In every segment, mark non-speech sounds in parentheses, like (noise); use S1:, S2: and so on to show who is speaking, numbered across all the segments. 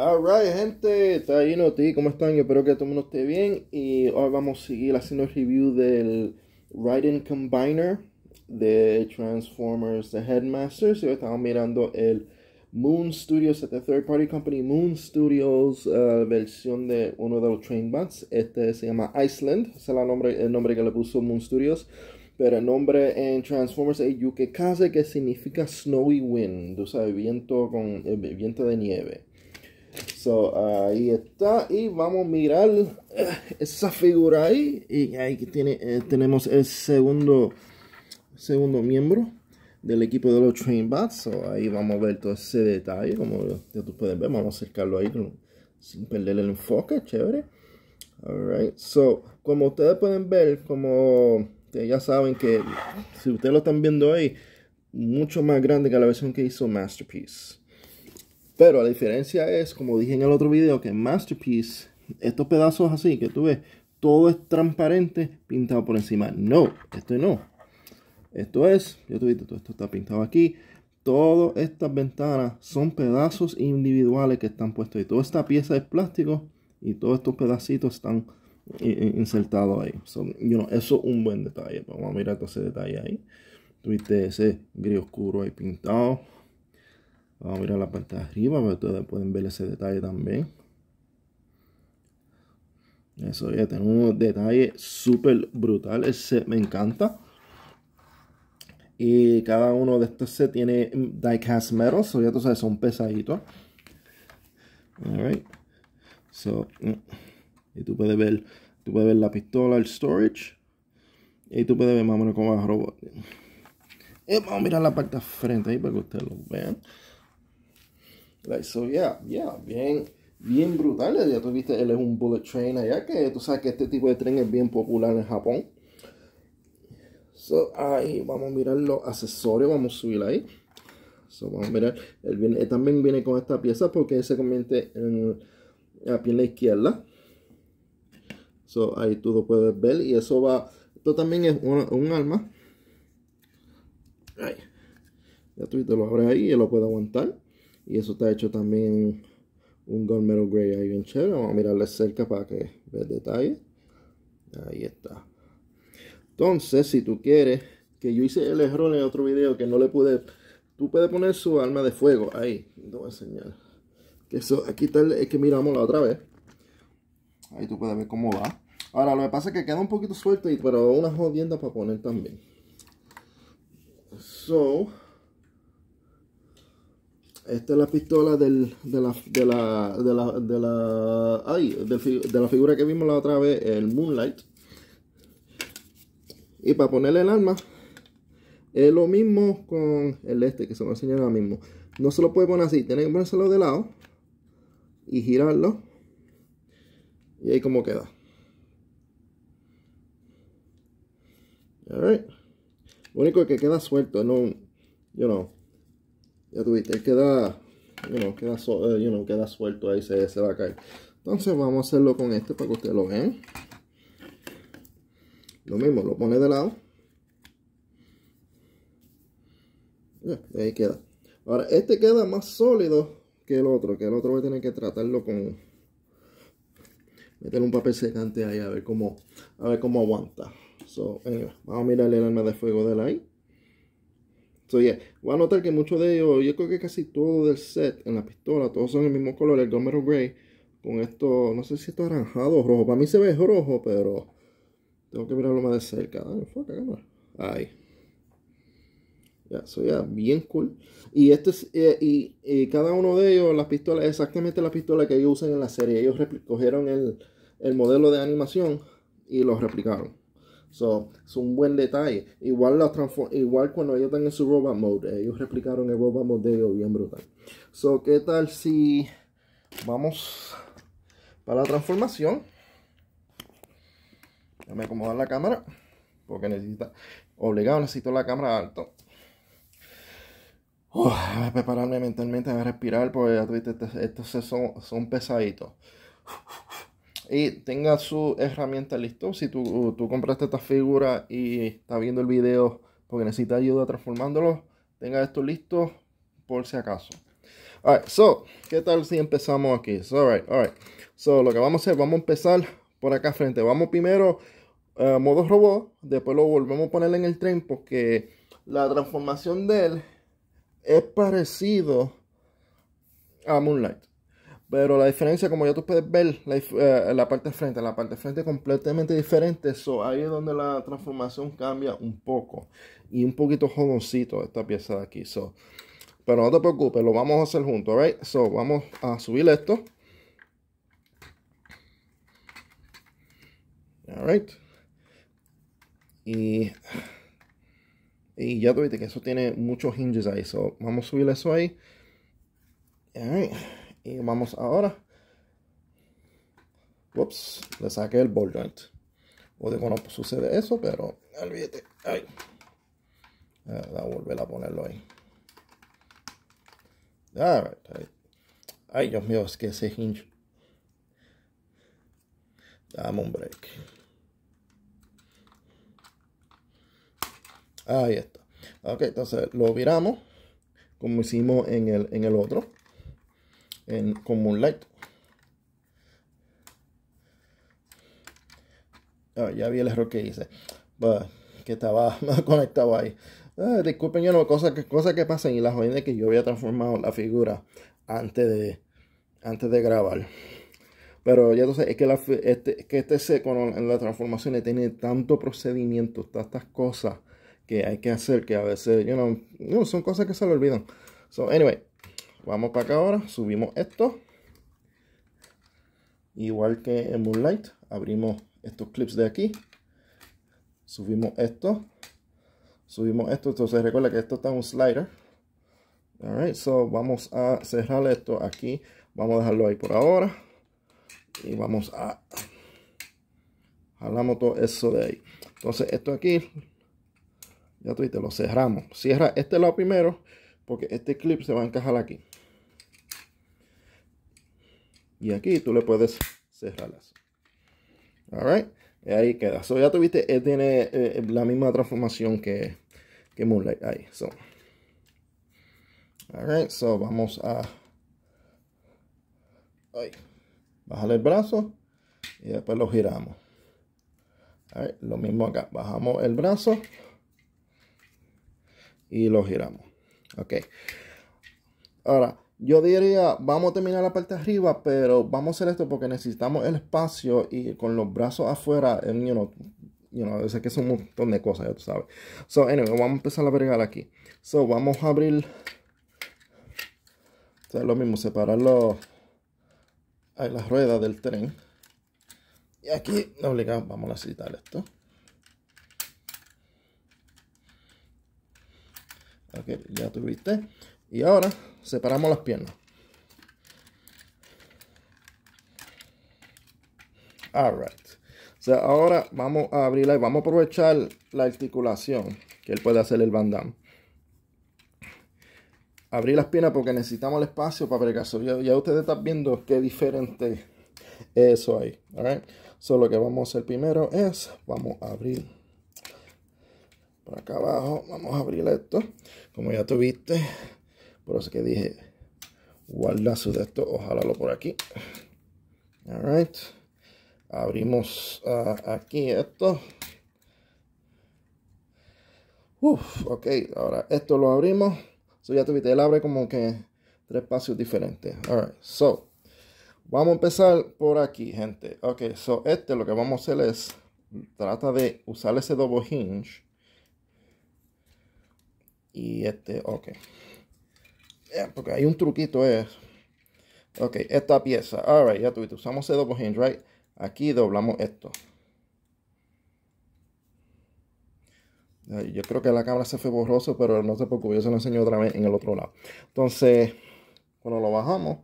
S1: Alright, gente, ahí noti? ¿cómo están? Yo espero que todo el mundo esté bien. Y hoy vamos a seguir haciendo el review del Riding Combiner de Transformers The Headmasters. Y hoy estamos mirando el Moon Studios, esta third party company Moon Studios, eh, versión de uno de los Trainbots. Este se llama Iceland, ese es el nombre, el nombre que le puso Moon Studios. Pero el nombre en Transformers es Yukekase, que significa Snowy Wind, o sea, viento, con, eh, viento de nieve. So, ahí está. Y vamos a mirar eh, esa figura ahí. Y ahí tiene, eh, tenemos el segundo, segundo miembro del equipo de los Trainbots. ahí vamos a ver todo ese detalle. Como ustedes pueden ver, vamos a acercarlo ahí sin perder el enfoque. Chévere. Alright. So, como ustedes pueden ver, como ya saben que si ustedes lo están viendo ahí, mucho más grande que la versión que hizo Masterpiece. Pero la diferencia es, como dije en el otro video, que Masterpiece, estos pedazos así que tú ves, todo es transparente pintado por encima. No, esto no. Esto es, ya tuviste, todo esto está pintado aquí. Todas estas ventanas son pedazos individuales que están puestos ahí. Toda esta pieza es plástico y todos estos pedacitos están eh, eh, insertados ahí. eso es un buen detalle. Vamos a mirar todo ese detalle ahí. Tuviste ese gris oscuro ahí pintado. Vamos a mirar la parte de arriba para ustedes pueden ver ese detalle también. Eso ya, tiene unos detalles súper ese me encanta. Y cada uno de estos se tiene diecast metal, so ya tú sabes, son pesaditos. Alright. So, mm. y tú puedes ver, tú puedes ver la pistola, el storage. Y tú puedes ver más o menos cómo va el robot. Y eh, vamos a mirar la parte de frente ahí para que ustedes lo vean so yeah, yeah, bien, bien brutal. Ya viste, él es un bullet train allá, que tú sabes que este tipo de tren es bien popular en Japón. So, ahí vamos a mirar los accesorios, vamos a subir ahí. So, vamos a mirar, también viene con esta pieza porque se convierte en la pierna izquierda. So, ahí tú lo puedes ver y eso va, esto también es un, alma. arma. Ya tú lo abres ahí y lo puede aguantar. Y eso está hecho también un gunmetal gray ahí bien chévere. Vamos a mirarle cerca para que el detalle. Ahí está. Entonces, si tú quieres, que yo hice el error en otro video que no le pude... Tú puedes poner su arma de fuego ahí. Te voy a enseñar. Que eso, aquí está el, es que miramos la otra vez. Ahí tú puedes ver cómo va. Ahora, lo que pasa es que queda un poquito suelto, y, pero una jodienda para poner también. So, esta es la pistola de, la, de, la, de, la, de, la, ay, de la figura que vimos la otra vez, el Moonlight. Y para ponerle el arma, es lo mismo con el este que se me enseña ahora mismo. No se lo puede poner así, tiene que ponérselo de lado y girarlo. Y ahí como queda. Lo único que queda suelto, no, you know ya tuviste, queda, eh, queda, suelto ahí, se, va a caer. Entonces vamos a hacerlo con este para que ustedes lo vean. Lo mismo, lo pone de lado. ahí queda. Ahora, este queda más sólido que el otro, que el otro voy a tener que tratarlo con... Meter un papel secante ahí a ver cómo, a ver cómo aguanta. vamos a mirarle el arma de fuego de la ahí. So, yeah. Voy a notar que muchos de ellos, yo creo que casi todo del set en la pistola, todos son el mismo color, el Gomero Gray. Con esto, no sé si esto es aranjado o rojo. Para mí se ve rojo, pero tengo que mirarlo más de cerca. Ay, fuck, cámara. Ya, bien cool. Y este es, eh, y, cada uno de ellos, las pistolas, exactamente la pistola que ellos usan en la serie. Ellos cogieron el, el modelo de animación y lo replicaron. So, es un buen detalle. Igual, igual cuando ellos están en su robot mode, ellos replicaron el robot mode de bien brutal. So, ¿qué tal si vamos para la transformación? Déjame acomodar la cámara. Porque necesita, obligado necesito la cámara alto. voy a prepararme mentalmente, a respirar, porque ya tuviste, este, estos son, son pesaditos y tenga su herramienta listo. Si tú, compraste esta figura y está viendo el video porque necesita ayuda transformándolo, tenga esto listo por si acaso. Alright, so, ¿qué tal si empezamos aquí? So, alright, alright. So, lo que vamos a hacer, vamos a empezar por acá frente. Vamos primero a eh, modo robot, después lo volvemos a poner en el tren porque la transformación de él es parecido a Moonlight. Pero la diferencia, como ya tú puedes ver, la, eh, la parte de frente, la parte de frente es completamente diferente. So, ahí es donde la transformación cambia un poco. Y un poquito jodoncito esta pieza de aquí. So, pero no te preocupes, lo vamos a hacer juntos, alright So, vamos a subir esto. Alright. Y, y ya viste que eso tiene muchos hinges ahí. So, vamos a subir eso ahí. Alright vamos ahora ups le saqué el ball joint o digo no sucede eso pero olvídate ah, a volver a ponerlo ahí ah, ay Dios mío es que ese hinge dame un break ahí está ok entonces lo viramos como hicimos en el, en el otro en, con light ah, ya vi el error que hice. que estaba (laughs) conectado ahí. Ah, disculpen, yo no, cosas que, cosas que pasan y las Es que yo había transformado la figura antes de, antes de grabar. Pero ya entonces, es que, la, este, que este seco en la transformación tiene tanto procedimiento, tantas cosas que hay que hacer que a veces, you know, son cosas que se le olvidan. So, anyway, Vamos para acá ahora, subimos esto. Igual que en Moonlight, abrimos estos clips de aquí. Subimos esto. Subimos esto, entonces recuerda que esto está en un slider. Alright, so vamos a cerrar esto aquí. Vamos a dejarlo ahí por ahora. Y vamos a... Jalamos todo eso de ahí. Entonces esto aquí, ya te lo cerramos. Cierra este lado primero porque este clip se va a encajar aquí. Y aquí tú le puedes cerrarlas. y Ahí queda. So, ya tuviste, él eh, tiene eh, la misma transformación que, que Moonlight. Ahí. So. Alright. So vamos a. Bajar el brazo. Y después lo giramos. lo mismo acá. Bajamos el brazo. Y lo giramos. Ok. Ahora. Yo diría, vamos a terminar la parte de arriba, pero vamos a hacer esto porque necesitamos el espacio y con los brazos afuera, el you know, que es un montón de cosas, ya tú sabes. So, anyway, vamos a empezar a vergar aquí. So, vamos a abrir, o sea, lo mismo, separar los, las ruedas del tren. Y aquí, no obligamos, vamos a necesitar esto. Ok, ya tuviste. Y ahora separamos las piernas. Alright. O sea, ahora vamos a abrirla y vamos a aprovechar la articulación que él puede hacer el bandam. Abrir las piernas porque necesitamos el espacio para el Ya, ya ustedes están viendo qué diferente eso ahí. Solo que vamos a hacer primero es, vamos a abrir por acá abajo, vamos a abrir esto, como ya tuviste, por eso que dije, guarda su de esto, ojalá lo por aquí. Alright. Abrimos ah, aquí esto. Uf, ok, ahora esto lo abrimos. So ya tuviste, él abre como que tres espacios diferentes. so. Vamos a empezar por aquí, gente. Ok, so este lo que vamos a hacer es. Trata de usar ese doble hinge. Y este, ok. Eh, porque hay un truquito es. Eh. Ok, esta pieza. Alright, ya tuviste. Usamos el doble hinge, right? Aquí doblamos esto. Yo creo que la cámara se fue borroso, pero no se preocupe, yo se lo enseño otra vez en el otro lado. Entonces, cuando lo bajamos,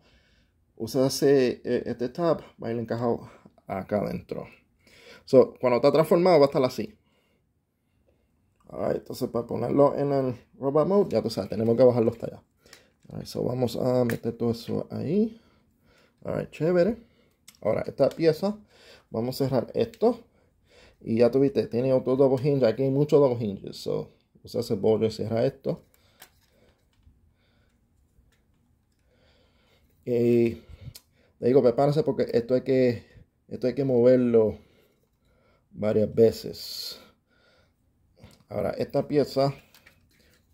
S1: usa eh, este tab, va a ir encajado acá adentro. cuando está transformado va a estar así. entonces para ponerlo en el robot mode, ya tú sabes, tenemos que bajarlo hasta allá vamos a meter todo eso ahí. chévere. Ahora, esta pieza, vamos a cerrar esto. Y ya tuviste, tiene otro doble hinge. Aquí hay muchos double hinges. So, sea, se bollo y esto. Y le digo, prepárense porque esto hay que, esto hay que moverlo varias veces. Ahora, esta pieza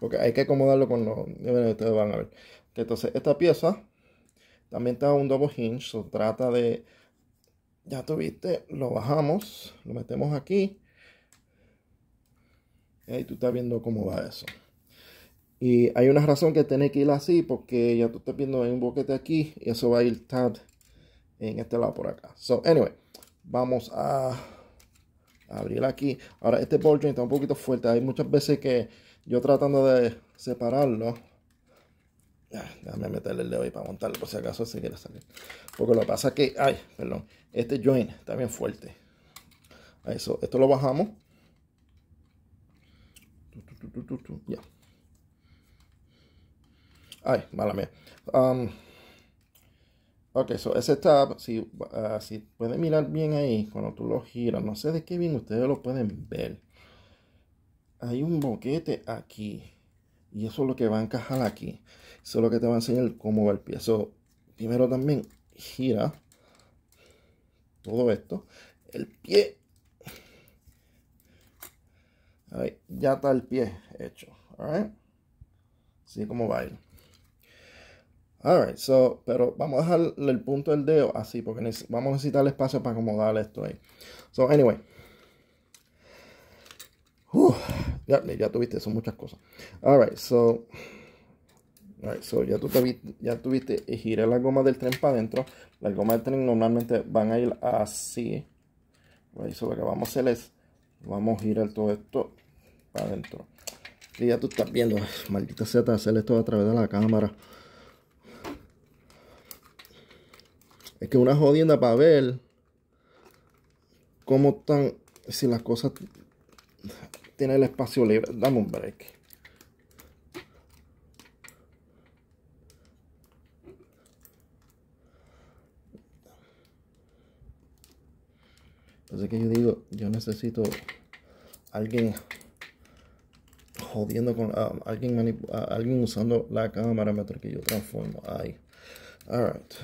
S1: porque hay que acomodarlo con los niveles ustedes van a ver. Entonces, esta pieza también está un double hinge. So, trata de. Ya tuviste, lo bajamos, lo metemos aquí. Y ahí tú estás viendo cómo va eso. Y hay una razón que tiene que ir así, porque ya tú estás viendo, un boquete aquí y eso va a ir tad en este lado por acá. So, anyway, vamos a abrir aquí. Ahora, este ball está un poquito fuerte. Hay muchas veces que yo tratando de separarlo. déjame meterle el dedo ahí para montarlo por si acaso se quiere salir. Porque lo que pasa es que, ay, perdón, este join está bien fuerte. Eso, esto lo bajamos. Ya. Ay, mala mía. Um, ok, so ese tab, si, uh, si pueden mirar bien ahí, cuando tú lo giras, no sé de qué bien ustedes lo pueden ver hay un boquete aquí. Y eso es lo que va a encajar aquí. Eso es lo que te va a enseñar cómo va el pie. primero también gira todo esto. El pie. ya está el pie hecho. Así como va a so, pero vamos a dejar el punto del dedo así, porque vamos a necesitar el espacio para acomodar esto ahí. So, anyway. Ya, ya tuviste, son muchas cosas. Alright, so. Alright, so ya, tú ya tuviste, eh, giré la goma del tren para adentro. Las gomas del tren normalmente van a ir así. Right, so lo que vamos a hacer es, vamos a girar todo esto para adentro. Y ya tú estás viendo, maldita sea, hacer esto a través de la cámara. Es que una jodienda para ver cómo están, si las cosas tiene el espacio libre. Dame un break. Entonces que yo digo, yo necesito alguien jodiendo con ah, alguien ah, alguien usando la cámara mientras que yo transformo ahí. Alright.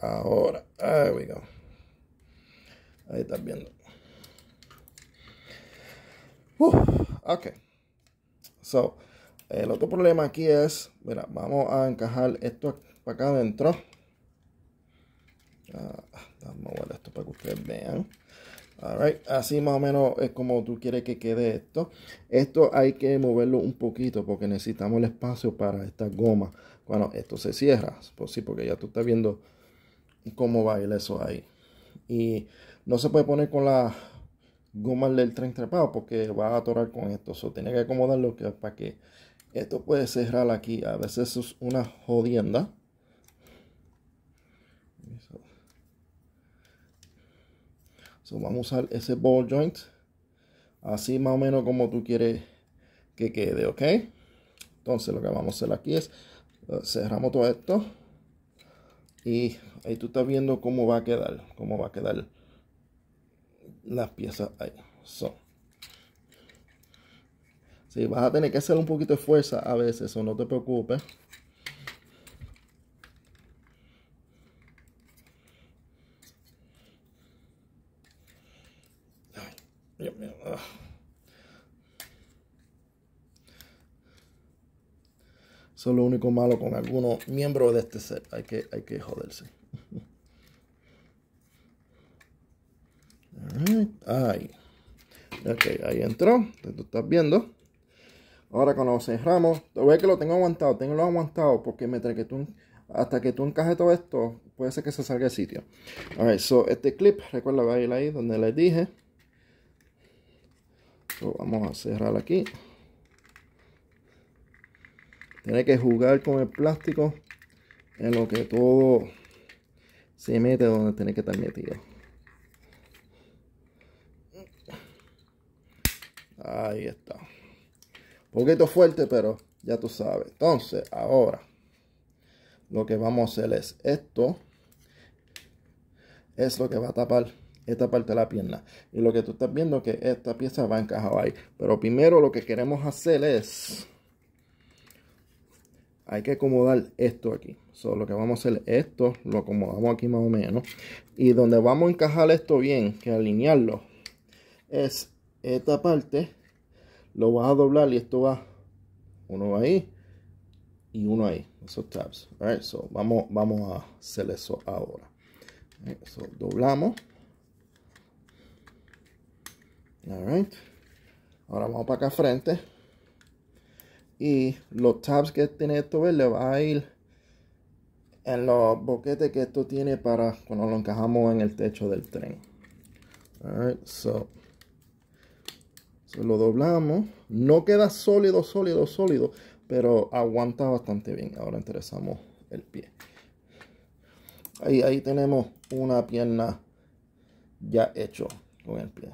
S1: ahora, there we go. Ahí estás viendo ok. So, el otro problema aquí es, mira, vamos a encajar esto para acá adentro. Ah, vamos a esto para que ustedes vean. Alright, así más o menos es como tú quieres que quede esto. Esto hay que moverlo un poquito porque necesitamos el espacio para esta goma. cuando esto se cierra, pues sí, porque ya tú estás viendo cómo ir eso ahí. Y no se puede poner con la gomas el tren trepado porque va a atorar con esto. So, tiene que acomodarlo que, para que esto puede cerrar aquí. A veces es una jodienda. So, vamos a usar ese ball joint. Así más o menos como tú quieres que quede, ¿ok? Entonces lo que vamos a hacer aquí es eh, cerramos todo esto. Y ahí tú estás viendo cómo va a quedar. Cómo va a quedar las piezas ahí. Son. Si vas a tener que hacer un poquito de fuerza a veces, eso no te preocupes. Ay, ah. lo único malo con algunos miembros de este set. Hay que, hay que joderse. (laughs) Ahí. Ok, ahí entró. Tú estás viendo. Ahora cuando lo cerramos, ve que lo tengo aguantado, tengo lo aguantado porque que tú, hasta que tú encaje todo esto, puede ser que se salga el sitio. Alright, so este clip, recuerda, va a ir ahí donde les dije. Lo vamos a cerrar aquí. Tiene que jugar con el plástico en lo que todo se mete donde tiene que estar metido. Ahí está. Un poquito fuerte, pero ya tú sabes. Entonces, ahora lo que vamos a hacer es esto. Es lo que va a tapar esta parte de la pierna. Y lo que tú estás viendo es que esta pieza va encajada ahí. Pero primero lo que queremos hacer es... Hay que acomodar esto aquí. solo que vamos a hacer esto. Lo acomodamos aquí más o menos. Y donde vamos a encajar esto bien, que alinearlo, es esta parte lo vas a doblar y esto va uno ahí y uno ahí esos tabs so vamos vamos a hacer eso ahora so doblamos All ahora vamos para acá frente y los tabs que tiene esto Le va a ir en los boquetes que esto tiene para cuando lo encajamos en el techo del tren All so lo doblamos. No queda sólido, sólido, sólido. Pero aguanta bastante bien. Ahora interesamos el pie. Ahí, ahí tenemos una pierna ya hecho con el pie.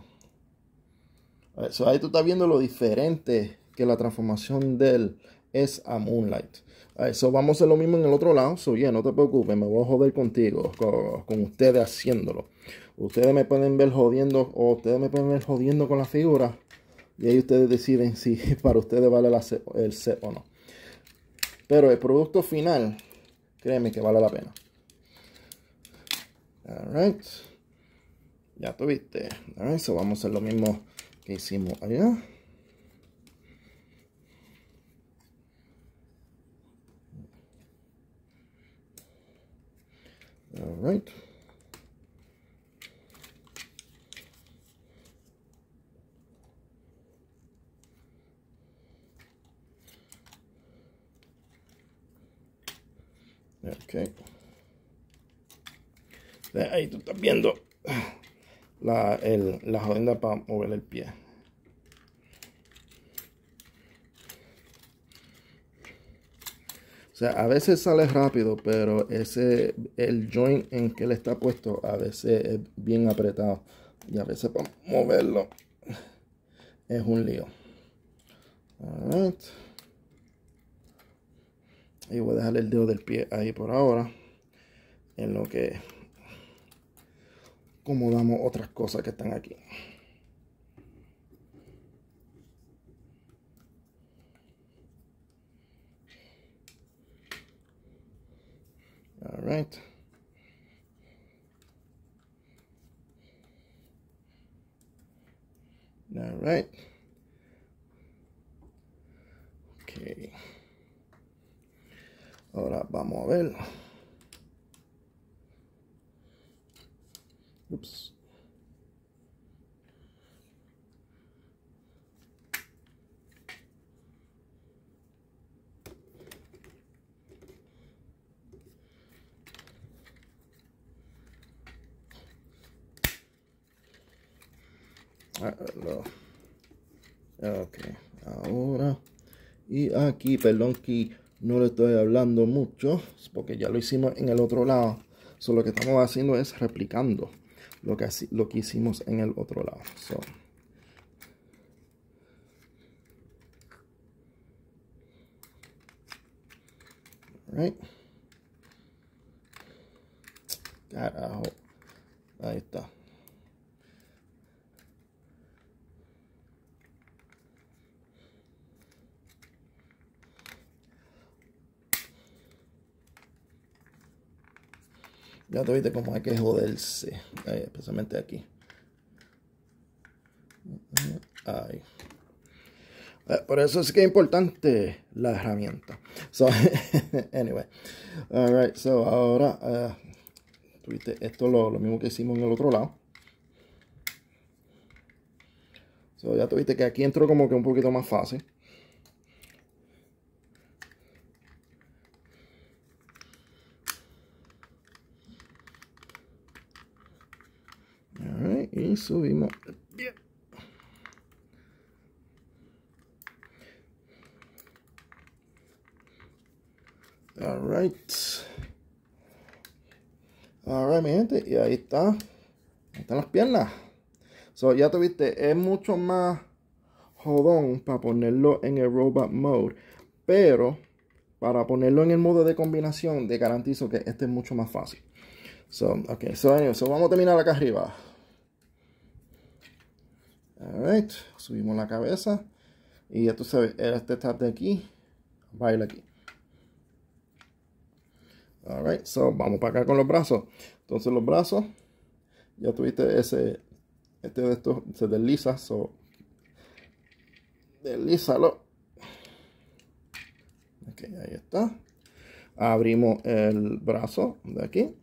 S1: eso ahí tú estás viendo lo diferente que la transformación del es a Moonlight. Eso vamos a hacer lo mismo en el otro lado. So, no te preocupes, me voy a joder contigo, con, con, ustedes haciéndolo. Ustedes me pueden ver jodiendo o ustedes me pueden ver jodiendo con la figura. Y ahí ustedes deciden si (laughs) para ustedes vale la C, el set o no. Pero el producto final, créeme que vale la pena. right. Ya tuviste. Alright, so vamos a hacer lo mismo que hicimos allá. Alright. Ok. Ahí tú estás viendo la, el, la jodenda para mover el pie. O sea, a veces sale rápido, pero ese, el joint en que le está puesto a veces es bien apretado. Y a veces para moverlo es un lío y voy a dejar el dedo del pie ahí por ahora en lo que acomodamos otras cosas que están aquí All right. All right. Okay. Ahora vamos a ver. Ups. Ah, ok, ahora. Y aquí, perdón, que no le estoy hablando mucho porque ya lo hicimos en el otro lado. Solo lo que estamos haciendo es replicando lo que, lo que hicimos en el otro lado. So. Carajo. Ahí está. Ya te como hay que joderse. especialmente aquí. Eh, por eso es que es importante la herramienta. So, (laughs) anyway. Alright, so ahora. Eh, tuviste esto lo, lo mismo que hicimos en el otro lado. So, ya tuviste que aquí entró como que un poquito más fácil. subimos bien. All right. All mi gente. Y ahí está. Ahí están las piernas. So, ya tuviste. Es mucho más jodón para ponerlo en el robot mode. Pero para ponerlo en el modo de combinación, te garantizo que este es mucho más fácil. So, okay. So, anyway, so vamos a terminar acá arriba. Alright, subimos la cabeza. Y ya tú sabes, este está de aquí, baila aquí. Alright, so vamos para acá con los brazos. Entonces los brazos, ya tuviste ese, este de estos se desliza, so deslízalo. Ok, ahí está. Abrimos el brazo de aquí.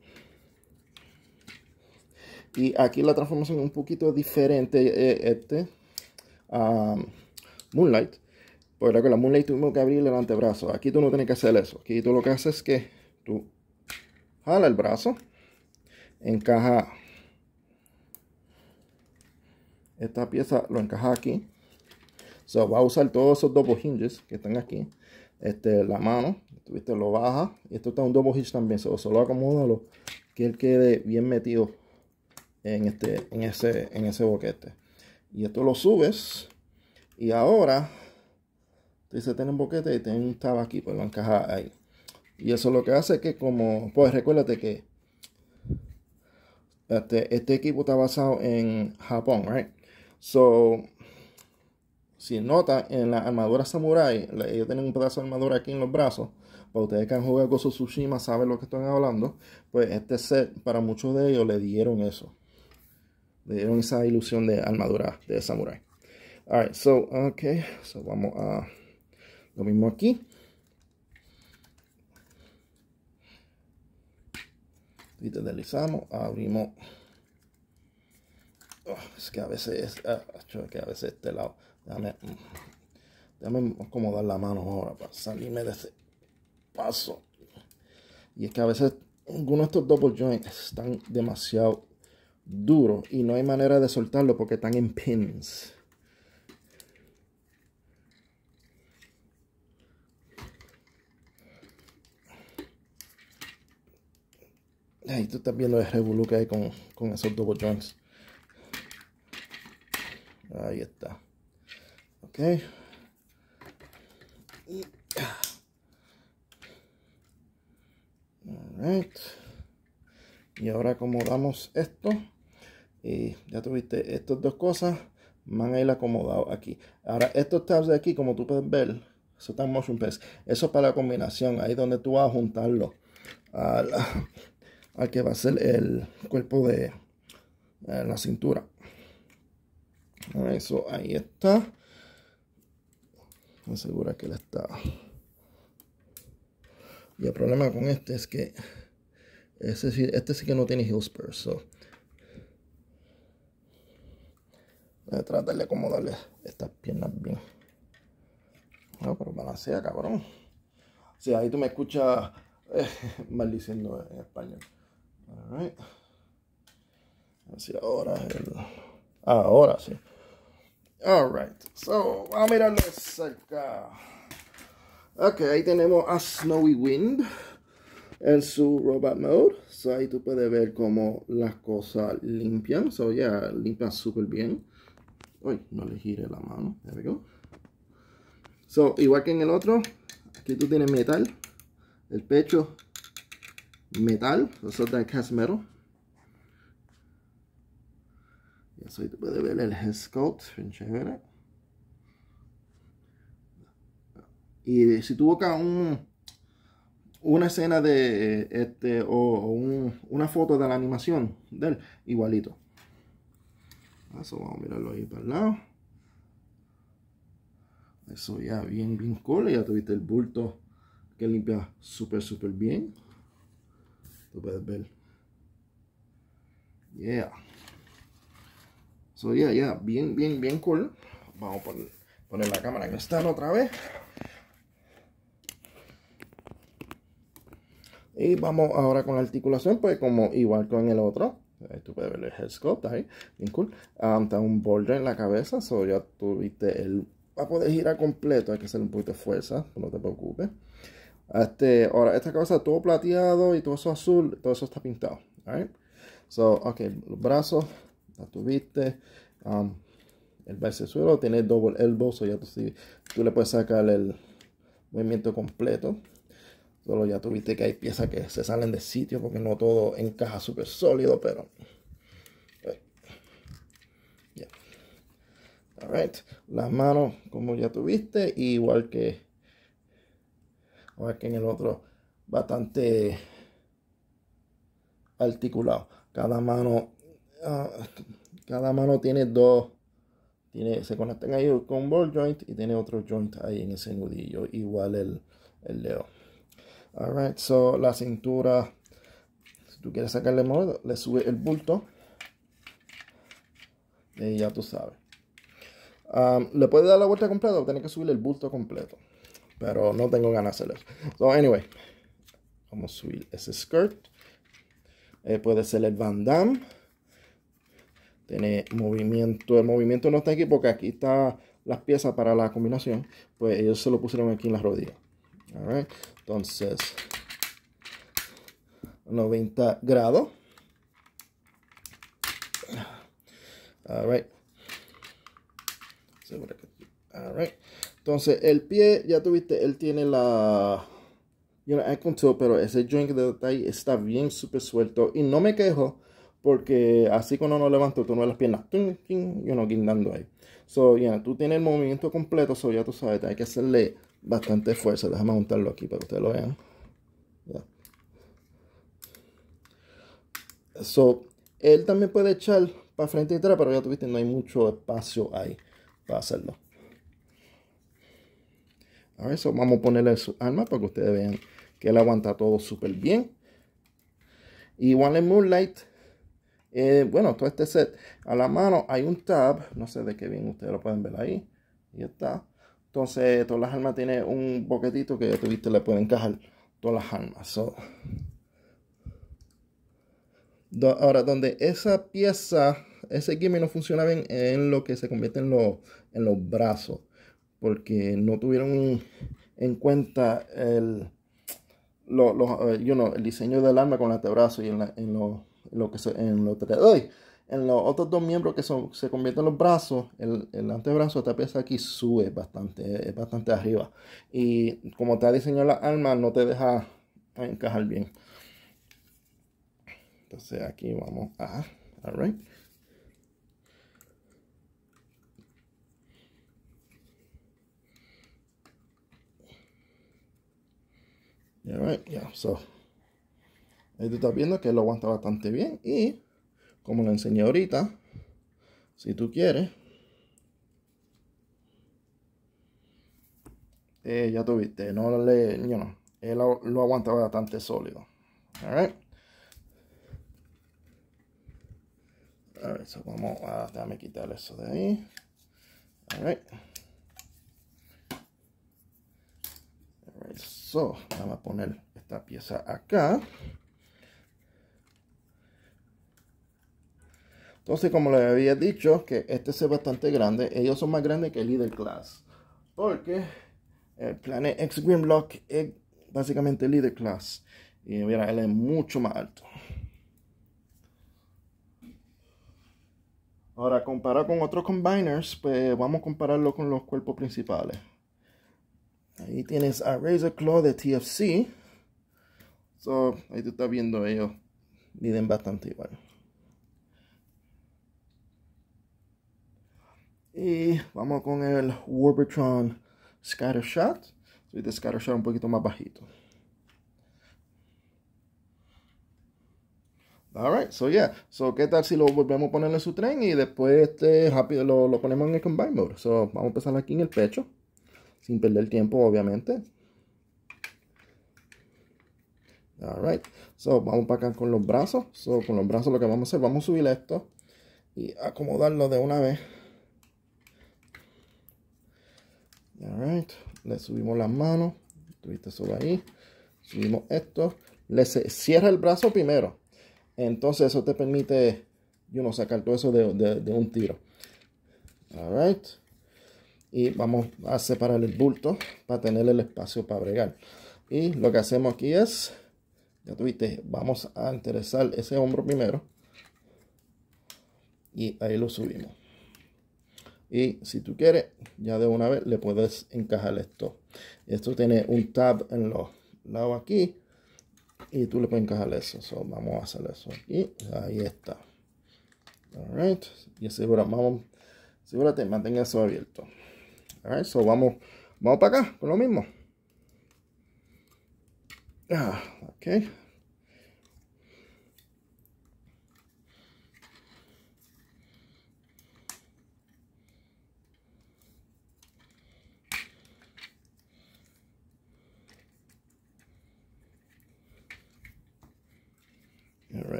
S1: Y aquí la transformación es un poquito diferente. Eh, este a Moonlight. Porque la Moonlight tuvimos que abrir el antebrazo. Aquí tú no tienes que hacer eso. Aquí tú lo que haces es que tú jala el brazo. Encaja. Esta pieza lo encaja aquí. So, va a usar todos esos double hinges que están aquí. Este, la mano, ¿viste? lo baja. Y esto está un doble hinge también. So, solo lo que él quede bien metido en, este, en, ese, en ese boquete. Y esto lo subes. Y ahora, te dice un boquete y ten un tab aquí, pues a encajar ahí. Y eso lo que hace es que como, pues recuérdate que este, este, equipo está basado en Japón, right? So, si nota en la armadura samurai, ellos tienen un pedazo de armadura aquí en los brazos. Para ustedes que han jugado con Tsushima saben lo que estoy hablando. Pues este set, para muchos de ellos, le dieron eso. Le dieron esa ilusión de armadura de samurai. Alright, so, ok. So, vamos a lo mismo aquí. Y deslizamos, abrimos. Oh, es que a veces, ah, es, que a veces este lado. Déjame, mm, déjame acomodar la mano ahora para salirme de ese paso. Y es que a veces algunos de estos double joints están demasiado duro y no hay manera de soltarlo porque están en pins. Ahí tú estás viendo el con, esos double joints. Ahí está. Ok. Y ahora acomodamos esto y ya tuviste estas dos cosas van a ir acomodados aquí ahora estos tabs de aquí como tú puedes ver eso está motion eso para la combinación ahí donde tú vas a juntarlo al, (laughs) al que va a ser el cuerpo de eh, la cintura eso ahí está asegura que le está y el problema con este es que decir este sí que no tiene heel spurs tratar de acomodarle estas piernas bien. No, pero balancea, cabrón. Si, ahí tú me escuchas eh, (laughs) maldiciendo en español. All right. Así ahora Ahora sí. Alright. So, vamos a mirarlo cerca. Ok, ahí tenemos a Snowy Wind en su robot mode. ahí tú puedes ver cómo las cosas limpian. So, ya yeah, limpian súper bien. Uy, no le gire la mano. There we go. So, igual que en el otro, aquí tú tienes metal. El pecho, metal. Eso es cast metal. Y así tú puedes ver el head sculpt. Y si tú buscas una escena de este, o, una foto de la animación igualito vamos a mirarlo ahí para el lado. Eso ya bien, bien cool. Ya tuviste el bulto que limpia súper, súper bien. Tú puedes ver. Yeah. eso ya, ya. Bien, bien, bien cool. Vamos a poner, la cámara en esta otra vez. Y vamos ahora con la articulación, pues como igual con el otro. Ahí tú puedes ver el headscope ahí, bien cool. Ah, está un boulder en la cabeza, so ya tuviste el... Va a poder girar completo, hay que hacer un poquito de fuerza, no te preocupes. Este, ahora, esta cosa, todo plateado y todo eso azul, todo eso está pintado, So, ok, los brazos, ya tuviste. Um, el suelo tiene doble double elbow, o ya tú, tú le puedes sacar el movimiento completo. Solo ya tuviste que hay piezas que se salen de sitio porque no todo encaja súper sólido, pero... Pues, las manos como ya tuviste, igual que, igual que en el otro, bastante articulado. Cada mano, ah, cada mano tiene dos, tiene, se conectan ahí con ball joint y tiene otro joint ahí en ese nudillo, igual el, el dedo. Alright, so la cintura, si tú quieres sacarle más, le sube el bulto. Y ya tú sabes. Um, le puede dar la vuelta completa o que subir el bulto completo. Pero no tengo ganas de hacerlo. So, anyway, vamos a subir ese skirt. Eh, puede ser el Van Damme. Tiene movimiento. El movimiento no está aquí porque aquí están las piezas para la combinación. Pues ellos se lo pusieron aquí en las rodillas. Alright. Entonces, 90 grados. All right. Entonces, el pie, ya tuviste, él tiene la you know, ankle toe, pero ese joint de detalle está bien súper suelto. Y no me quejo, porque así cuando no levanto, tú no las piernas, yo no guindando ahí. So, yeah, tú tienes el movimiento completo, so ya tú sabes, hay que hacerle bastante fuerza. Déjame montarlo aquí para que ustedes lo vean. él también puede echar para frente y atrás, pero ya tuviste, no hay mucho espacio ahí para hacerlo. A ver, vamos a ponerle su arma para que ustedes vean que él aguanta todo súper bien. Igual en Moonlight, eh, bueno, todo este set a la mano hay un tab, no sé de qué bien ustedes lo pueden ver ahí. Y está entonces, todas las armas tienen un boquetito que ya tuviste, le pueden encajar todas las armas. ahora, donde esa pieza, ese gimmick no funciona bien en lo que se convierte en, en los brazos. Porque no tuvieron en cuenta el, eh, diseño del arma con el antebrazo y en, lo, que en lo que te doy en los otros dos miembros que son, se convierten en los brazos, el, el, antebrazo, esta pieza aquí sube bastante, eh, es bastante arriba. Y como te ha diseñado la alma no te deja encajar bien. Entonces aquí vamos a... Alright. Alright. yeah, so. Ahí tú estás viendo que lo aguanta bastante bien y como lo enseñé ahorita, si tú quieres, eh, ya tuviste, no le, you know, él lo aguanta bastante sólido. Alright. Alright, so vamos a, déjame quitar eso de ahí. Alright. Alright, so, vamos a poner esta pieza acá. Entonces, como les había dicho, que este es bastante grande. Ellos son más grandes que el Leader Class. Porque el Planet X Grimlock es básicamente el Leader Class. Y mira, él es mucho más alto. Ahora, comparado con otros combiners, pues vamos a compararlo con los cuerpos principales. Ahí tienes a Razor Claw de TFC. So, ahí tú estás viendo ellos. Miden bastante igual. Y vamos con el Scatter Scattershot. Soy de Scattershot un poquito más bajito. Alright, so yeah. So, ¿qué tal si lo volvemos a poner en su tren y después este rápido lo, lo, ponemos en el combine mode? So, vamos a empezar aquí en el pecho. Sin perder tiempo, obviamente. Alright. So, vamos para acá con los brazos. So, con los brazos lo que vamos a hacer, vamos a subir esto y acomodarlo de una vez. Alright. Le subimos las manos. Tuviste solo ahí. Subimos esto. Le cierra el brazo primero. Entonces eso te permite, yo no sacar todo eso de, un tiro. Alright. Y vamos a separar el bulto para tener el espacio para bregar. Y lo que hacemos aquí es, ya tuviste, vamos a interesar ese hombro primero. Y ahí lo subimos y si tú quieres ya de una vez le puedes encajar esto esto tiene un tab en los lados aquí y tú le puedes encajar eso vamos a hacer eso aquí ahí está alright y aseguramos vamos asegúrate mantenga eso abierto alright so vamos vamos para acá con lo mismo ah, ok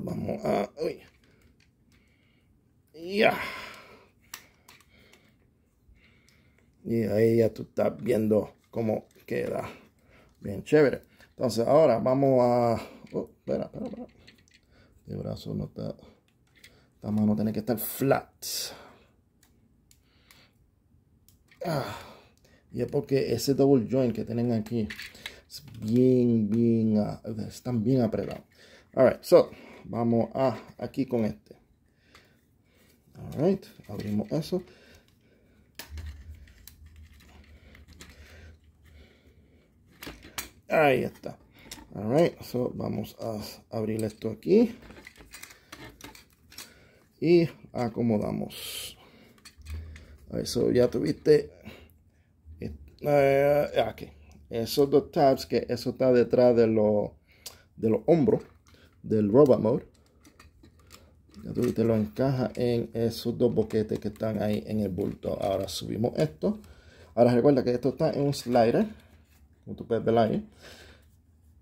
S1: vamos a... Ya. Y ahí ya tú estás viendo cómo queda. Bien chévere. Entonces ahora vamos a... Oh, espera, espera, espera. brazo no está... Esta mano tiene que estar flat. Ah. Y es porque ese double joint que tienen aquí es bien, bien... Ah, están bien apretados. Alright, so, vamos a aquí con este. Alright, abrimos eso. Ahí está. Alright, so vamos a abrir esto aquí. Y acomodamos. Eso ya tuviste. Eh, aquí. Ah, Esos dos tabs que eso está detrás de los hombros del Robot Mode. Ya tú te lo encaja en esos dos boquetes que están ahí en el bulto. Ahora subimos esto. Ahora recuerda que esto está en un slider. Como tú puedes ver ahí.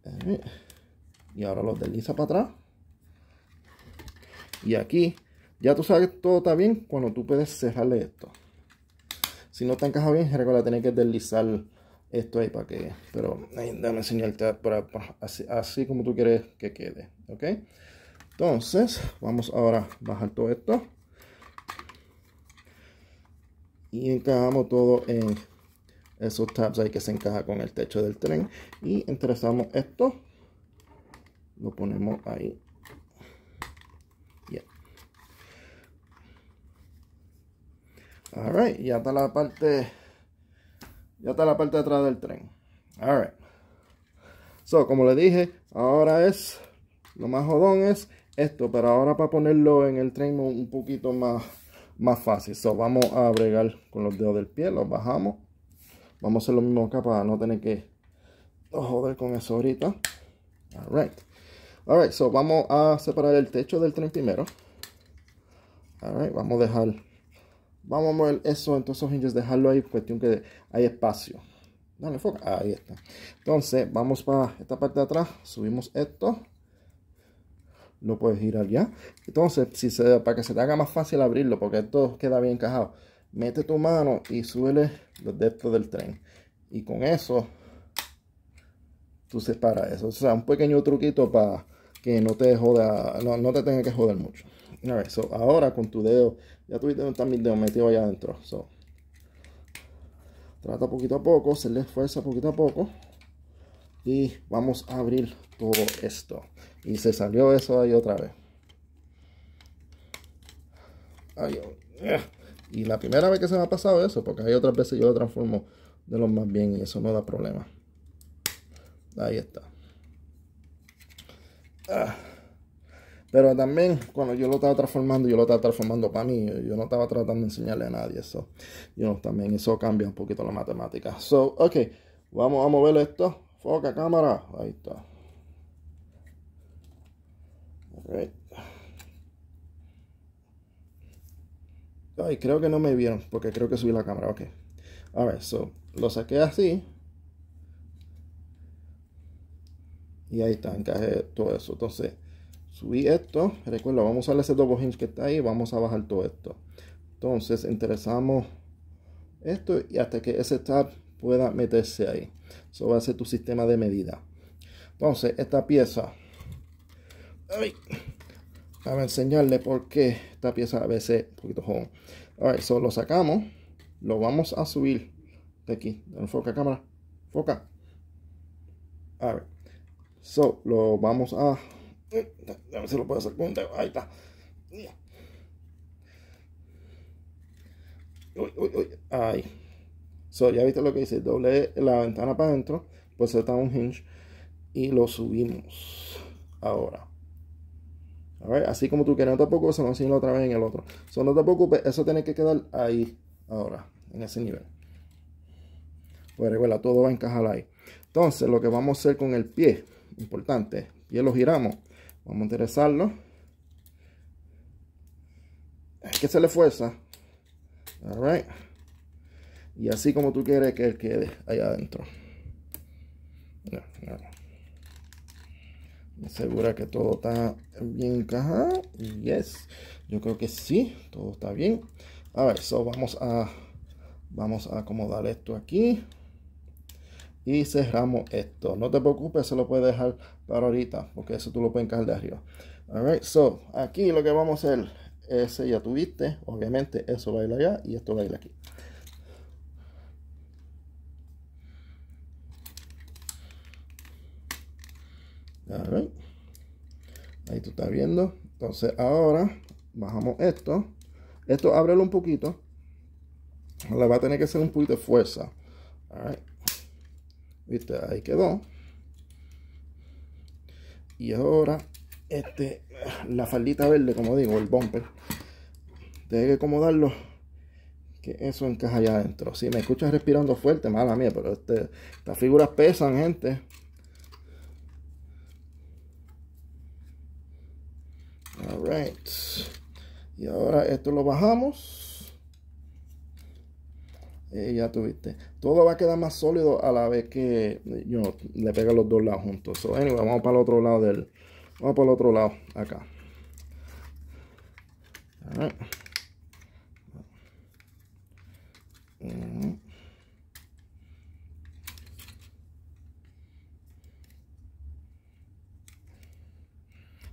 S1: Eh, y ahora lo desliza para atrás. Y aquí ya tú sabes que todo está bien cuando tú puedes cerrarle esto. Si no te encaja bien, recuerda tener que deslizar esto ahí para que, pero ahí, dame enseñarte para, así, así, como tú quieres que quede, ok. Entonces, vamos ahora a bajar todo esto y encajamos todo en esos tabs ahí que se encaja con el techo del tren y interesamos esto, lo ponemos ahí. all right ya está la parte ya está la parte de atrás del tren. Alright. So, como le dije, ahora es. Lo más jodón es esto. Pero ahora para ponerlo en el tren un poquito más, más fácil. So, vamos a bregar con los dedos del pie. Los bajamos. Vamos a hacer lo mismo acá para no tener que joder con eso ahorita. Alright. Alright, so vamos a separar el techo del tren primero. Alright, vamos a dejar Vamos a mover eso, entonces esos hinges, dejarlo ahí, cuestión que hay espacio. Dale, foca. Ahí está. Entonces, vamos para esta parte de atrás. Subimos esto. Lo puedes girar ya. Entonces, si se, para que se te haga más fácil abrirlo, porque esto queda bien encajado. Mete tu mano y suele los dedos del tren. Y con eso, tú separas eso. O sea, un pequeño truquito para que no te joda, no, te tenga que joder mucho. so, ahora con tu dedo ya tuviste un dedo metido allá adentro. trata poquito a poco, se le esfuerza poquito a poco. Y vamos a abrir todo esto. Y se salió eso ahí otra vez. Oh, y la primera vez que se me ha pasado eso, porque hay otras veces yo lo transformo de lo más bien y eso no da problema. Ahí está. Ah. Pero también cuando yo lo estaba transformando, yo lo estaba transformando para mí. Yo no estaba tratando de enseñarle a nadie eso. yo también eso cambia un poquito la matemática. So, ok, vamos a mover esto. Foca cámara. Ahí está. Right. Ay, creo que no me vieron porque creo que subí la cámara. Ok. ver, so lo saqué así. Y ahí está, encajé todo eso. Entonces, subí esto recuerda vamos a usar ese doble hinge que está ahí vamos a bajar todo esto entonces interesamos esto y hasta que ese tab pueda meterse ahí eso va a ser tu sistema de medida entonces esta pieza voy a enseñarle por qué esta pieza a veces un poquito joven ahora eso lo sacamos lo vamos a subir de aquí enfoca cámara foca a ver. so lo vamos a a ver si lo puedo hacer con un Ahí está. Uy, uy, uy. Ahí. So, ya viste lo que hice. Doble la ventana para adentro. Pues está un hinge. Y lo subimos. Ahora. A ver, Así como tú quieres. tampoco te preocupes, se lo otra vez en el otro. Solo no te preocupes. Eso tiene que quedar ahí. Ahora. En ese nivel. Pues recuerda, todo va a encajar ahí. Entonces, lo que vamos a hacer con el pie. Importante. Pie lo giramos. Vamos a enderezarlo. Es que le fuerza. All Y así como tú quieres que él quede ahí adentro. Segura asegura que todo está bien encajado. Yes. Yo creo que sí. Todo está bien. A ver, so vamos a vamos a acomodar esto aquí. Y cerramos esto. No te preocupes, se lo puede dejar ahorita, porque eso tú lo puedes encajar de arriba. Alright, so aquí lo que vamos a hacer, ese ya tuviste, obviamente eso baila allá y esto baila aquí. Alright. Ahí tú estás viendo. Entonces ahora bajamos esto. Esto ábrelo un poquito. Le va a tener que hacer un poquito de fuerza. Viste, ahí quedó y ahora este la faldita verde como digo el bumper tiene que acomodarlo que eso encaja allá adentro si me escuchas respirando fuerte mala mía pero este, estas figuras pesan gente alright y ahora esto lo bajamos eh, ya tuviste. Todo va a quedar más sólido a la vez que eh, yo le pega los dos lados juntos. So, vamos para el otro lado del. Vamos para el otro lado, acá. Ah.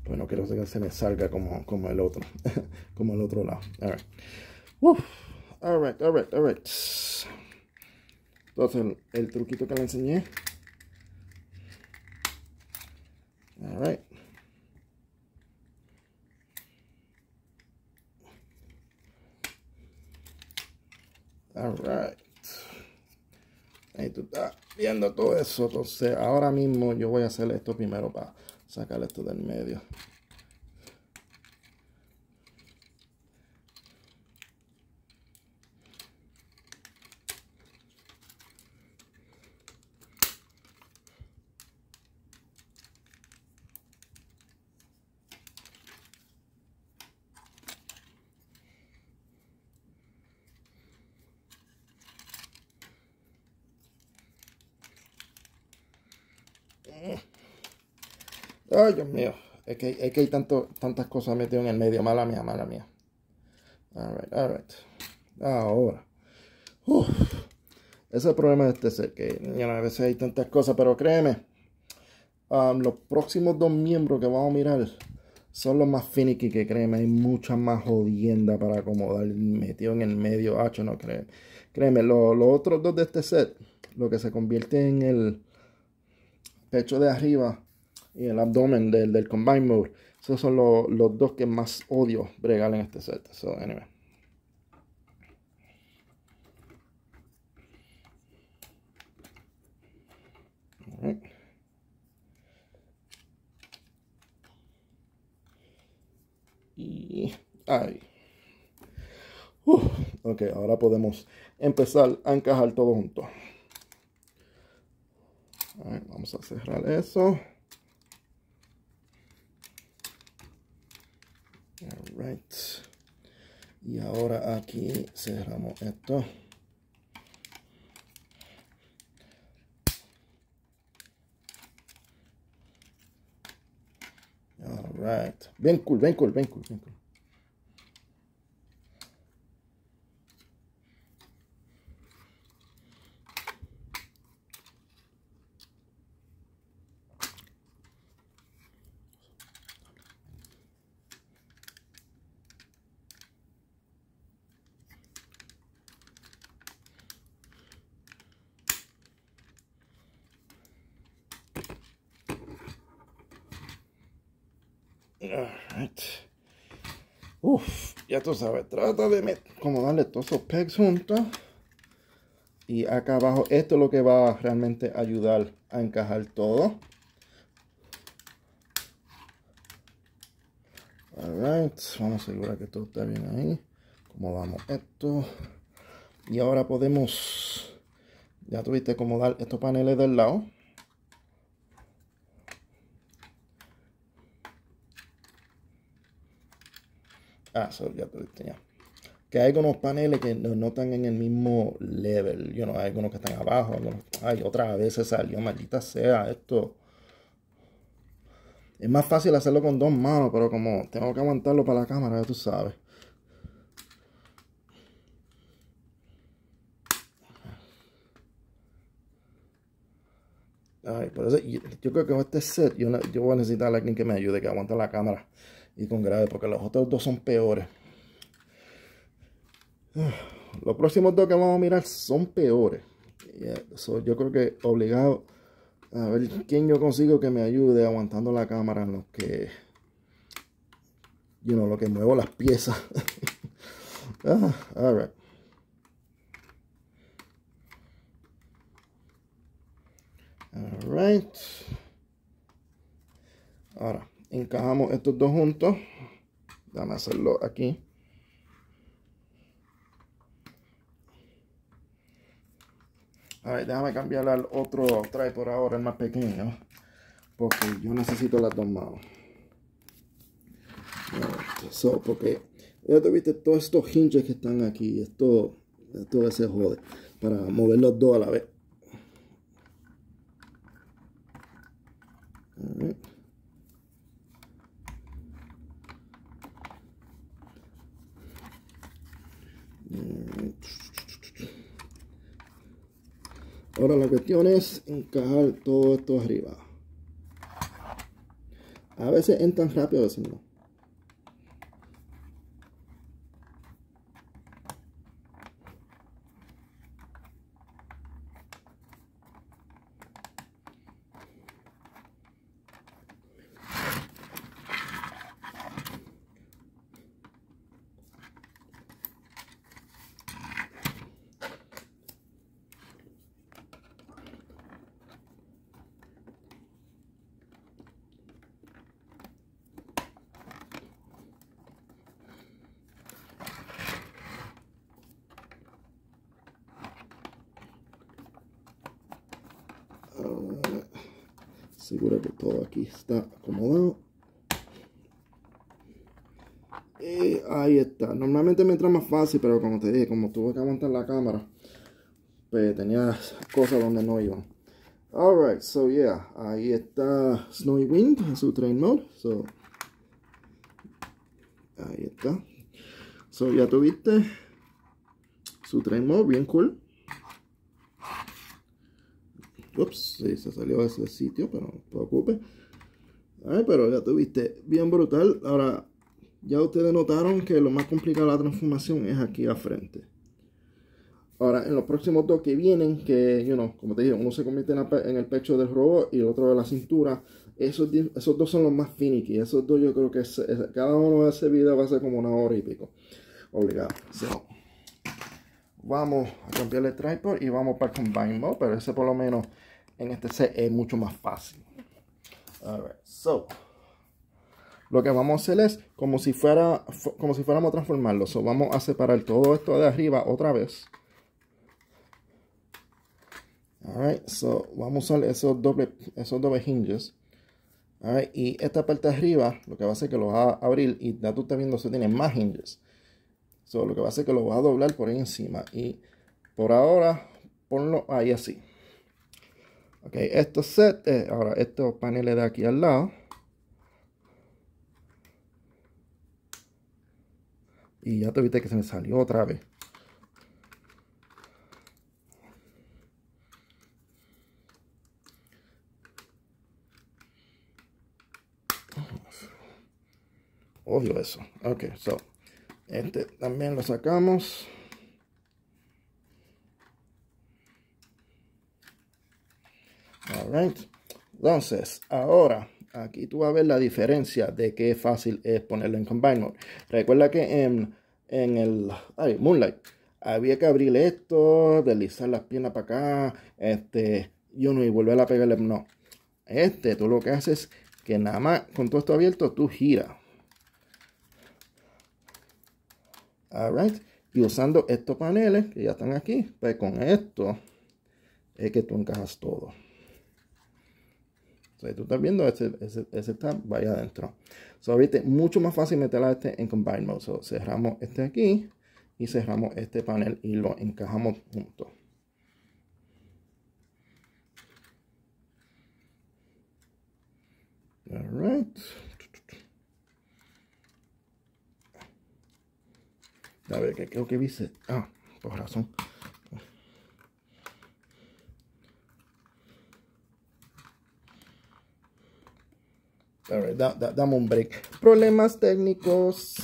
S1: Bueno, quiero que se me salga como, como el otro, (laughs) como el otro lado. a Alright, alright, alright. Entonces, el, truquito que le enseñé. Alright. Alright. Ahí tú estás viendo todo eso. Entonces, ahora mismo yo voy a hacer esto primero para sacar esto del medio. Ay, Dios mío. Es que, hay tanto, tantas cosas metidas en el medio. Mala mía, mala mía. All right, Ahora. Ese es el problema de este set. Que a veces hay tantas cosas. Pero créeme. Um, los próximos dos miembros que vamos a mirar son los más finicky que créeme. Hay mucha más jodienda para acomodar metido en el medio. Hacho, ah, no créeme. Créeme, los otros dos de este set, lo que se convierte en el pecho de arriba y el abdomen del, del combine mode. Esos son los dos que más odio bregar en este set. So, anyway. Y ahí. ok, ahora podemos empezar a encajar todo junto. vamos a cerrar eso. Alright. Y ahora aquí cerramos esto. Alright. Bien cool, bien cool, bien cool, bien cool. Uf, ya tú sabes, trata de como darle todos esos pegs juntos. Y acá abajo, esto es lo que va a realmente ayudar a encajar todo. Alright, vamos a asegurar que todo está bien ahí. Acomodamos esto. Y ahora podemos, ya tuviste acomodar estos paneles del lado. Ah, que hay algunos paneles que no, no, están en el mismo level. yo know, hay algunos que están abajo. hay ay, otra vez salió, maldita sea, esto. Es más fácil hacerlo con dos manos, pero como tengo que aguantarlo para la cámara, ya tú sabes. Ay, yo, creo que este set yo, yo voy a necesitar a alguien que me ayude, que aguante la cámara y con grave, porque los otros dos son peores. Los próximos dos que vamos a mirar son peores. yo creo que obligado a ver quién yo consigo que me ayude aguantando la cámara en lo que, yo no lo que muevo las piezas. (laughs) Ah, all Ahora encajamos estos dos juntos déjame hacerlo aquí a ver déjame cambiar al otro trae por ahora el más pequeño porque yo necesito las dos manos so, porque ya tuviste todos estos hinges que están aquí esto todo ese jode para mover los dos a la vez Ahora la cuestión es encajar todo esto arriba. A veces entran rápido, a veces no. asegura que todo aquí está acomodado y eh, ahí está normalmente me entra más fácil pero como te dije como tuve que aguantar la cámara pues tenía cosas donde no iban alright so yeah ahí está Snowy Wind en su train mode so ahí está so ya tuviste su train mode bien cool Ups, sí, se salió de ese sitio, pero no te preocupes. pero ya tuviste bien brutal. Ahora, ya ustedes notaron que lo más complicado de la transformación es aquí a frente. Ahora, en los próximos dos que vienen, que, you know, como te digo, uno se convierte en, el pecho del robot y el otro de la cintura, esos, esos dos son los más finicky. Esos dos yo creo que cada uno de ese video va a ser como una hora y pico. Obligado vamos a cambiarle el tripod y vamos para combine mode, pero ese por lo menos en este set es mucho más fácil. Alright, so lo que vamos a hacer es como si fuera fuéramos a transformarlo. vamos a separar todo esto de arriba otra vez. Alright, so vamos a usar esos doble, hinges. y esta parte de arriba lo que va a hacer que lo va a abrir y ya tú estás viendo se tiene más hinges lo que va a hacer es que lo va a doblar por ahí encima. Y por ahora, ponlo ahí así. Ok, estos set, eh, ahora estos paneles de aquí al lado. Y ya te viste que se me salió otra vez. Obvio eso. Ok, so este también lo sacamos. Alright. Entonces, ahora aquí tú vas a ver la diferencia de qué fácil es ponerlo en Combine Recuerda que en, el Moonlight había que abrir esto, deslizar las piernas para acá, este, y y volver a pegarle. No. Este, tú lo que haces es que nada más con todo esto abierto, tú giras. Y usando estos paneles que ya están aquí, pues con esto es que tú encajas todo. entonces tú estás viendo ese, tab, vaya adentro. So, viste, mucho más fácil meterla este en Combine Mode. So, cerramos este aquí y cerramos este panel y lo encajamos junto. alright A ver, ¿qué creo que dice? Ah, por razón. A ver, dame un break. Problemas técnicos.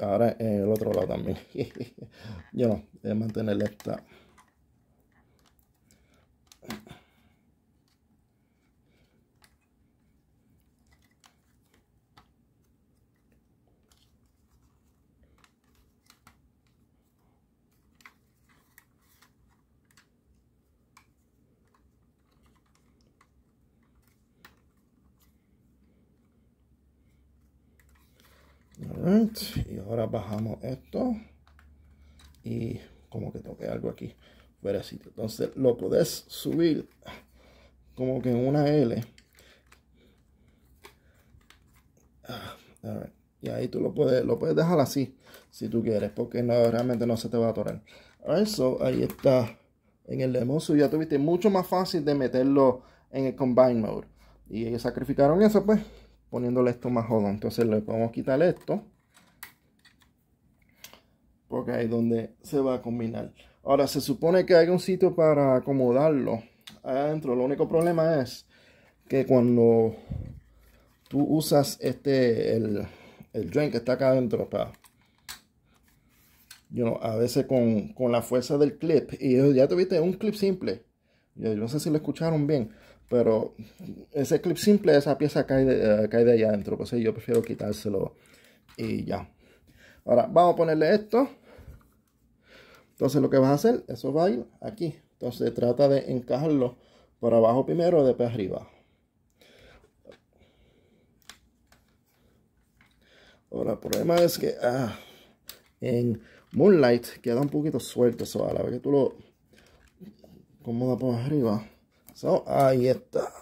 S1: ahora en el otro lado también. (laughs) Yo no, mantener esta. bajamos esto y como que toque algo aquí fuera Entonces lo puedes subir como que en una L. Ah, y ahí tú lo puedes, lo puedes dejar así si tú quieres, porque realmente no se te va a atorar. eso ahí está en el hermoso ya tuviste mucho más fácil de meterlo en el combine mode. Y sacrificaron eso pues poniéndole esto más jodón. Entonces le podemos quitar esto porque ahí es donde se va a combinar. Ahora, se supone que hay un sitio para acomodarlo adentro. Lo único problema es que cuando tú usas este, el, el drain que está acá adentro, you a veces con, la fuerza del clip, y ya tuviste un clip simple, yo, no sé si lo escucharon bien, pero ese clip simple, esa pieza cae de, eh, cae de allá adentro, pues yo prefiero quitárselo y ya. Ahora, vamos a ponerle esto. Entonces lo que vas a hacer, eso va a ir aquí. Entonces trata de encajarlo por abajo primero, después arriba. Ahora, el problema es que ah, en Moonlight queda un poquito suelto eso. A la vez que tú lo acomodas por arriba. So, ahí está.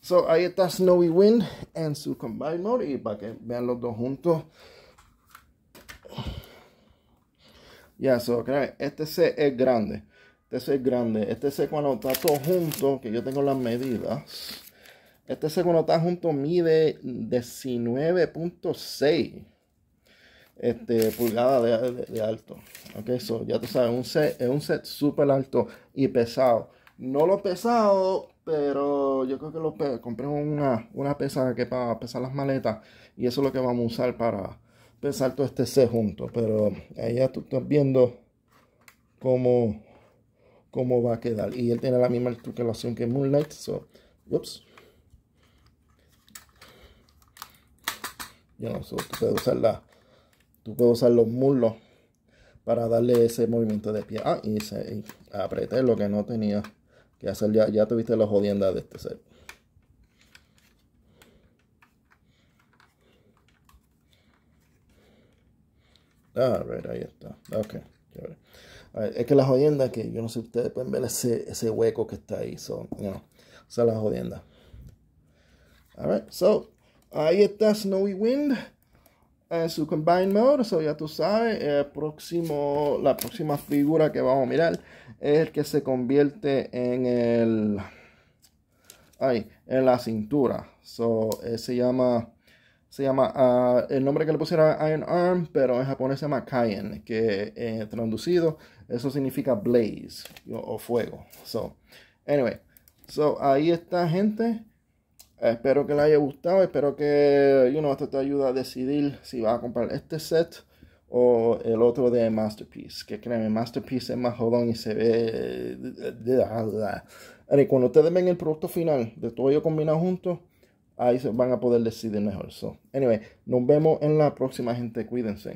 S1: So, ahí está Snowy Wind en su Combined Mode. Y para que vean los dos juntos. Ya, eso, este C es grande. Este C es grande. Este C cuando está todo junto, que yo tengo las medidas. Este C cuando está junto mide 19.6 este, pulgadas de, alto. Ok, Eso, ya tú sabes, un set, es un set súper alto y pesado. No lo pesado, pero yo creo que lo compré una, una pesa que para pesar las maletas y eso es lo que vamos a usar para pues salto este C junto. Pero ya tú estás viendo cómo, cómo va a quedar. Y él tiene la misma articulación que Moonlight. So, ups. Yo no tú puedes usar los muslos para darle ese movimiento de pie. Ah, y, se, apreté lo que no tenía que hacer. Ya, ya tuviste la jodienda de este C. Ah, right, ahí está. Ah, ok, es que la jodienda que yo no sé si ustedes pueden ver ese, hueco que está ahí. So, no. O Esa la jodienda. Alright, so ahí está Snowy Wind en su Combine Mode. So ya tú sabes, el próximo, la próxima figura que vamos a mirar es el que se convierte en el. Ahí, en la cintura. So, eh, se llama se llama, el nombre que le pusieron Iron Arm, pero en japonés se llama Kayen, que traducido, eso significa blaze o, fuego. So, anyway, so ahí está gente. Espero que les haya gustado, espero que, you know, esto te ayuda a decidir si vas a comprar este set o el otro de Masterpiece. Que créeme Masterpiece es más jodón y se ve... Y Cuando ustedes ven el producto final de todo ello combinado juntos, ahí se van a poder decidir mejor. So, anyway, nos vemos en la próxima, gente. Cuídense.